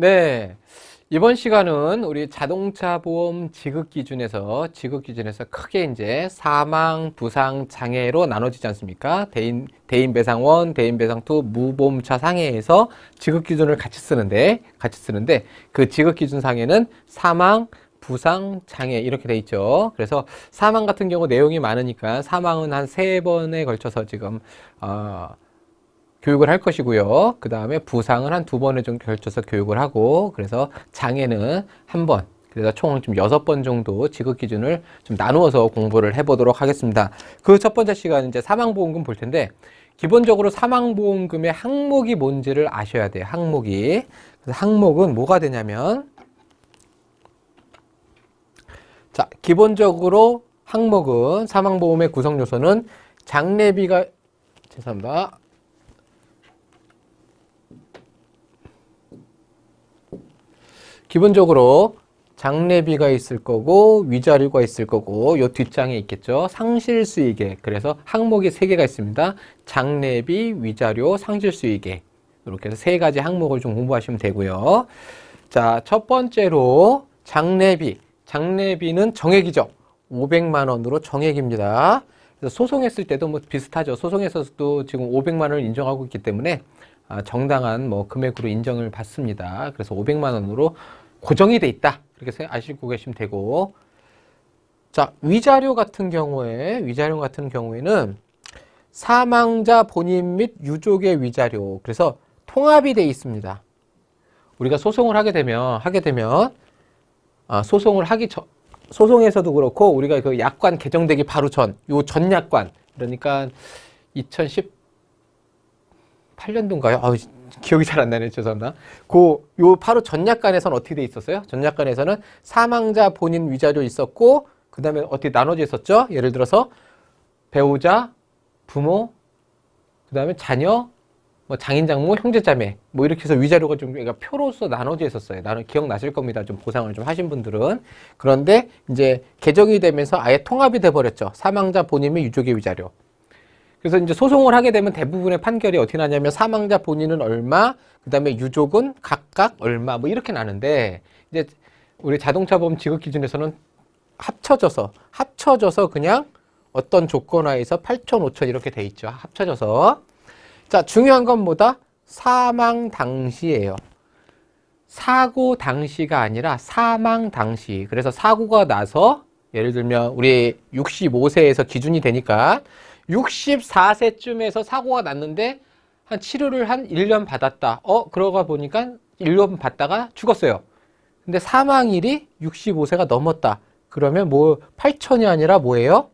네. 이번 시간은 우리 자동차 보험 지급 기준에서 지급 기준에서 크게 이제 사망, 부상, 장애로 나눠지지 않습니까? 대인 대인 배상원, 대인 배상투, 무보험차 상해에서 지급 기준을 같이 쓰는데 같이 쓰는데 그 지급 기준 상해는 사망, 부상, 장애 이렇게 돼 있죠. 그래서 사망 같은 경우 내용이 많으니까 사망은 한 세 번에 걸쳐서 지금 어 교육을 할 것이고요. 그 다음에 부상은 한 두 번에 좀 걸쳐서 교육을 하고 그래서 장애는 한 번, 그래서 총좀 여섯 번 정도 지급 기준을 좀 나누어서 공부를 해보도록 하겠습니다. 그 첫 번째 시간은 이제 사망보험금 볼 텐데 기본적으로 사망보험금의 항목이 뭔지를 아셔야 돼요. 항목이. 그래서 항목은 뭐가 되냐면 자 기본적으로 항목은 사망보험의 구성요소는 장례비가 죄송합니다. 기본적으로 장례비가 있을 거고 위자료가 있을 거고 요 뒷장에 있겠죠. 상실수익에 그래서 항목이 세개가 있습니다. 장례비, 위자료, 상실수익에 이렇게 해서 세 가지 항목을 좀 공부하시면 되고요. 자, 첫 번째로 장례비. 장례비는 정액이죠. 500만 원으로 정액입니다. 그래서 소송했을 때도 뭐 비슷하죠. 소송에서도 지금 500만 원을 인정하고 있기 때문에 아, 정당한 뭐 금액으로 인정을 받습니다. 그래서 500만 원으로 고정이 돼 있다. 이렇게 아시고 계시면 되고 자 위자료 같은 경우에 위자료 같은 경우에는 사망자 본인 및 유족의 위자료 그래서 통합이 돼 있습니다. 우리가 소송을 하게 되면 하게 되면 아, 소송을 하기 전 소송에서도 그렇고 우리가 그 약관 개정되기 바로 전요 전 약관 그러니까 2010 8년도인가요? 아우, 기억이 잘 안 나네. 죄송합니다. 그, 요, 바로 전약관에서는 어떻게 돼 있었어요? 전약관에서는 사망자 본인 위자료 있었고, 그 다음에 어떻게 나눠져 있었죠? 예를 들어서 배우자, 부모, 그 다음에 자녀, 뭐 장인장모, 형제자매 뭐 이렇게 해서 위자료가 좀 그러니까 표로서 나눠져 있었어요. 나는 기억나실 겁니다. 좀 보상을 좀 하신 분들은 그런데 이제 개정이 되면서 아예 통합이 돼 버렸죠. 사망자 본인의 유족의 위자료. 그래서 이제 소송을 하게 되면 대부분의 판결이 어떻게 나냐면 사망자 본인은 얼마, 그 다음에 유족은 각각 얼마, 뭐 이렇게 나는데, 이제 우리 자동차 보험 지급 기준에서는 합쳐져서, 합쳐져서 그냥 어떤 조건 하에서 8천, 5천 이렇게 돼 있죠. 합쳐져서. 자, 중요한 건 뭐다? 사망 당시예요. 사고 당시가 아니라 사망 당시. 그래서 사고가 나서 예를 들면 우리 65세에서 기준이 되니까 64세쯤에서 사고가 났는데 한 치료를 한 1년 받았다. 어, 그러고 보니까 1년 받다가 죽었어요. 근데 사망일이 65세가 넘었다. 그러면 뭐 8천이 아니라 뭐예요?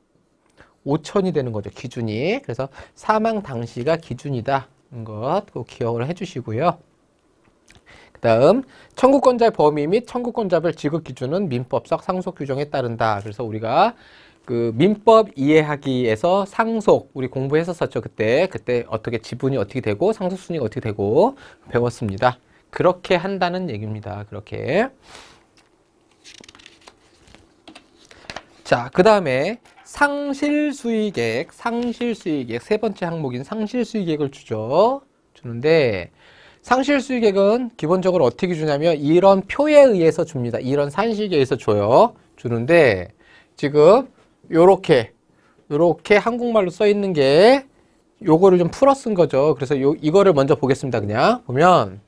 5천이 되는 거죠. 기준이. 그래서 사망 당시가 기준이다. 것꼭 기억을 해주시고요. 그 다음 청구권자의 범위 및 청구권자별 지급 기준은 민법상 상속 규정에 따른다. 그래서 우리가 그 민법 이해하기에서 상속 우리 공부했었었죠 그때 그때 어떻게 지분이 어떻게 되고 상속 순위가 어떻게 되고 배웠습니다 그렇게 한다는 얘기입니다 그렇게 자그 다음에 상실수익액 상실수익액 세 번째 항목인 상실수익액을 주죠 주는데 상실수익액은 기본적으로 어떻게 주냐면 이런 표에 의해서 줍니다 이런 산식에 의해서 줘요 주는데 지금 요렇게 요렇게 한국말로 써 있는 게 요거를 좀 풀어 쓴 거죠. 그래서 요 이거를 먼저 보겠습니다. 그냥 보면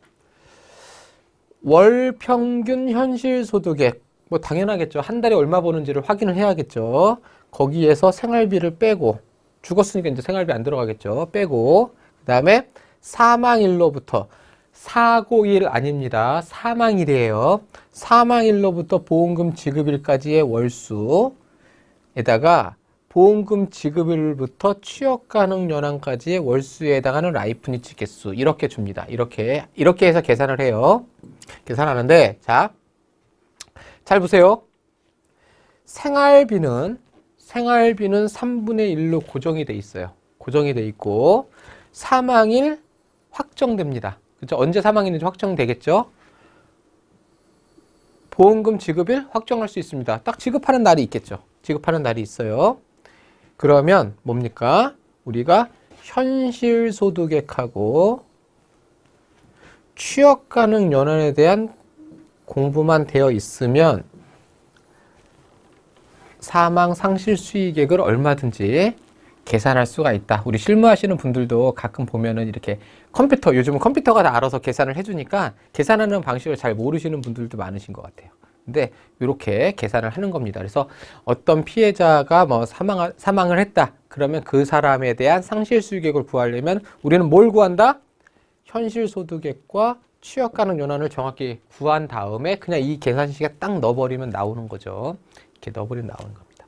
월 평균 현실 소득액 뭐 당연하겠죠. 한 달에 얼마 버는지를 확인을 해야겠죠. 거기에서 생활비를 빼고 죽었으니까 이제 생활비 안 들어가겠죠. 빼고 그다음에 사망일로부터 사고일 아닙니다. 사망일이에요. 사망일로부터 보험금 지급일까지의 월수 에다가 보험금 지급일부터 취업 가능 연한까지의 월수에 해당하는 라이프 니치 개수 이렇게 줍니다. 이렇게 이렇게 해서 계산을 해요. 계산하는데 자, 잘 보세요. 생활비는 생활비는 3분의 1로 고정이 돼 있어요. 고정이 돼 있고 사망일 확정됩니다. 그죠? 언제 사망일인지 확정되겠죠? 보험금 지급일 확정할 수 있습니다. 딱 지급하는 날이 있겠죠. 지급하는 날이 있어요. 그러면 뭡니까? 우리가 현실소득액하고 취업가능 연한에 대한 공부만 되어 있으면 사망 상실 수익액을 얼마든지 계산할 수가 있다. 우리 실무하시는 분들도 가끔 보면은 이렇게 컴퓨터, 요즘은 컴퓨터가 다 알아서 계산을 해주니까 계산하는 방식을 잘 모르시는 분들도 많으신 것 같아요. 근데 네, 이렇게 계산을 하는 겁니다. 그래서 어떤 피해자가 뭐 사망, 사망을 했다. 그러면 그 사람에 대한 상실수익액을 구하려면 우리는 뭘 구한다? 현실소득액과 취업 가능 연한을 정확히 구한 다음에 그냥 이 계산식에 딱 넣어버리면 나오는 거죠. 이렇게 넣어버리면 나오는 겁니다.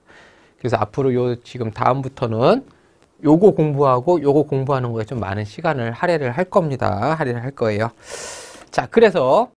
그래서 앞으로 요 지금 다음부터는 요거 공부하고 요거 공부하는 거에 좀 많은 시간을 할애를 할 겁니다. 할애를 할 거예요. 자, 그래서